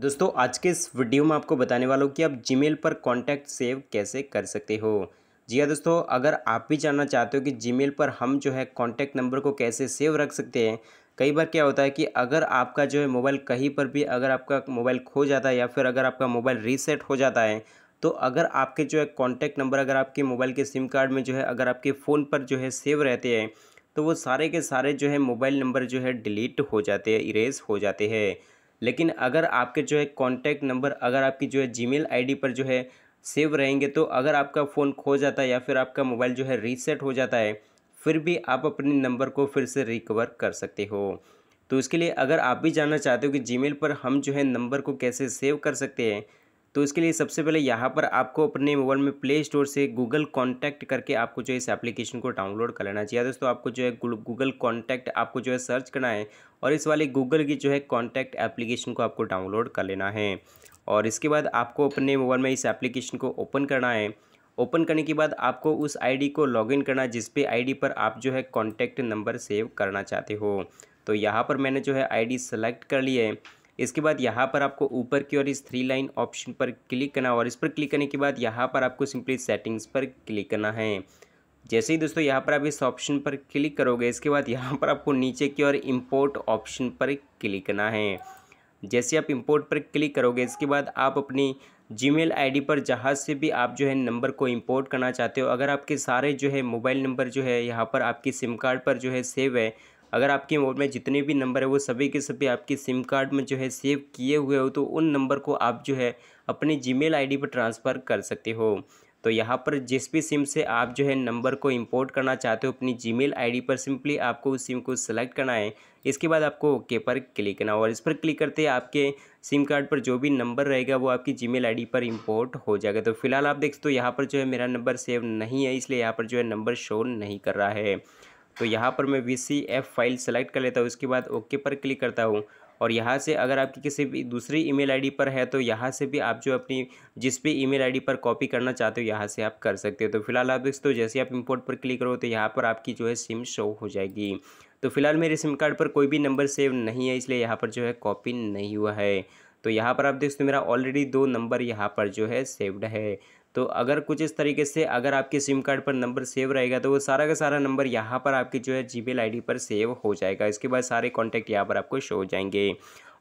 दोस्तों आज के इस वीडियो में आपको बताने वाला हूँ कि आप जीमेल पर कॉन्टैक्ट सेव कैसे कर सकते हो जी हाँ दोस्तों अगर आप भी जानना चाहते हो कि जीमेल पर हम जो है कॉन्टैक्ट नंबर को कैसे सेव रख सकते हैं कई बार क्या होता है कि अगर आपका जो है मोबाइल कहीं पर भी अगर आपका मोबाइल खो जाता है या फिर अगर आपका मोबाइल रीसेट हो जाता है तो अगर आपके जो है कॉन्टैक्ट नंबर अगर आपके मोबाइल के सिम कार्ड में जो है अगर आपके फ़ोन पर जो है सेव रहते हैं तो वो सारे के सारे जो है मोबाइल नंबर जो है डिलीट हो जाते हैं इरेज हो जाते हैं लेकिन अगर आपके जो है कॉन्टैक्ट नंबर अगर आपकी जो है जीमेल आईडी पर जो है सेव रहेंगे तो अगर आपका फ़ोन खो जाता है या फिर आपका मोबाइल जो है रीसेट हो जाता है फिर भी आप अपने नंबर को फिर से रिकवर कर सकते हो तो इसके लिए अगर आप भी जानना चाहते हो कि जी पर हम जो है नंबर को कैसे सेव कर सकते हैं तो इसके लिए सबसे पहले यहाँ पर आपको अपने मोबाइल में प्ले स्टोर से गूगल कॉन्टैक्ट करके आपको जो है इस एप्लीकेशन को डाउनलोड कर लेना चाहिए दोस्तों आपको जो है गूगल कॉन्टैक्ट आपको जो है सर्च करना है और इस वाले गूगल की जो है कॉन्टैक्ट एप्लीकेशन को आपको डाउनलोड कर लेना है और इसके बाद आपको अपने मोबाइल में इस एप्लीकेशन को ओपन करना है ओपन करने के बाद आपको उस आईडी को लॉगिन करना जिसपे आईडी पर आप जो है कॉन्टैक्ट नंबर सेव करना चाहते हो तो यहाँ पर मैंने जो है आईडी सेलेक्ट कर ली है इसके बाद यहाँ पर आपको ऊपर की और इस थ्री लाइन ऑप्शन पर क्लिक करना और इस पर क्लिक करने के बाद यहाँ पर आपको सिंपली सेटिंग्स पर क्लिक करना है जैसे ही दोस्तों यहाँ पर आप इस ऑप्शन पर क्लिक करोगे इसके बाद यहाँ पर आपको नीचे की और इम्पोर्ट ऑप्शन पर क्लिक करना है जैसे आप इम्पोर्ट पर क्लिक करोगे इसके बाद आप अपनी जीमेल आईडी पर जहाँ से भी आप जो है नंबर को इंपोर्ट करना चाहते हो अगर आपके सारे जो है मोबाइल नंबर जो है यहाँ पर आपकी सिम कार्ड पर जो है सेव है अगर आपके मोबाइल में जितने भी नंबर है वो सभी के सभी आपके सिम कार्ड में जो है सेव किए हुए हो तो उन नंबर को आप जो है अपने जी मेल पर ट्रांसफ़र कर सकते हो तो यहाँ पर जिस भी सिम से आप जो है नंबर को इंपोर्ट करना चाहते हो अपनी जी मेल पर सिंपली आपको उस सिम को सेलेक्ट करना है इसके बाद आपको ओके पर क्लिक करना और इस पर क्लिक करते ही आपके सिम कार्ड पर जो भी नंबर रहेगा वो आपकी जी मेल पर इंपोर्ट हो जाएगा तो फिलहाल आप देख सकते हो यहाँ पर जो है मेरा नंबर सेव नहीं है इसलिए यहाँ पर जो है नंबर शो नहीं कर रहा है तो यहाँ पर मैं V C F file select कर लेता हूँ उसके बाद ओके पर क्लिक करता हूँ और यहाँ से अगर आपकी किसी भी दूसरी ईमेल आईडी पर है तो यहाँ से भी आप जो अपनी जिस भी ईमेल आईडी पर कॉपी करना चाहते हो यहाँ से आप कर सकते हो तो फिलहाल आप दोस्तों जैसे आप इंपोर्ट पर क्लिक करो तो यहाँ पर आपकी जो है सिम शो हो जाएगी तो फिलहाल मेरे सिम कार्ड पर कोई भी नंबर सेव नहीं है इसलिए यहाँ पर जो है कॉपी नहीं हुआ है तो यहाँ पर आप देख सकते हो मेरा ऑलरेडी दो नंबर यहाँ पर जो है सेव्ड है तो अगर कुछ इस तरीके से अगर आपके सिम कार्ड पर नंबर सेव रहेगा तो वो सारा का सारा नंबर यहाँ पर आपके जो है जी मेल पर सेव हो जाएगा इसके बाद सारे कॉन्टैक्ट यहाँ पर आपको शो हो जाएंगे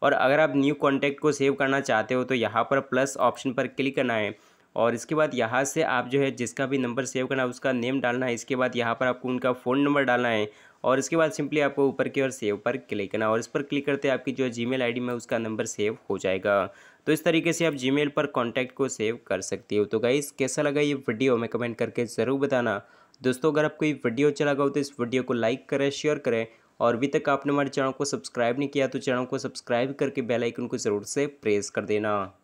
और अगर आप न्यू कॉन्टैक्ट को सेव करना चाहते हो तो यहाँ पर प्लस ऑप्शन पर क्लिक करना है और इसके बाद यहाँ से आप जो है जिसका भी नंबर सेव करना है उसका नेम डालना है इसके बाद यहाँ पर आपको उनका फ़ोन नंबर डालना है और इसके बाद सिंपली आपको ऊपर की ओर सेव पर क्लिक करना और इस पर क्लिक करते आपकी जो आई डी में उसका नंबर सेव हो जाएगा तो इस तरीके से आप मेल पर कॉन्टैक्ट को सेव कर सकती हो तो गाइस कैसा लगा ये वीडियो हमें कमेंट करके ज़रूर बताना दोस्तों अगर आपको ये वीडियो अच्छा लगा हो तो इस वीडियो को लाइक करें शेयर करें और अभी तक आपने हमारे चैनल को सब्सक्राइब नहीं किया तो चैनल को सब्सक्राइब करके बेल आइकन को ज़रूर से प्रेस कर देना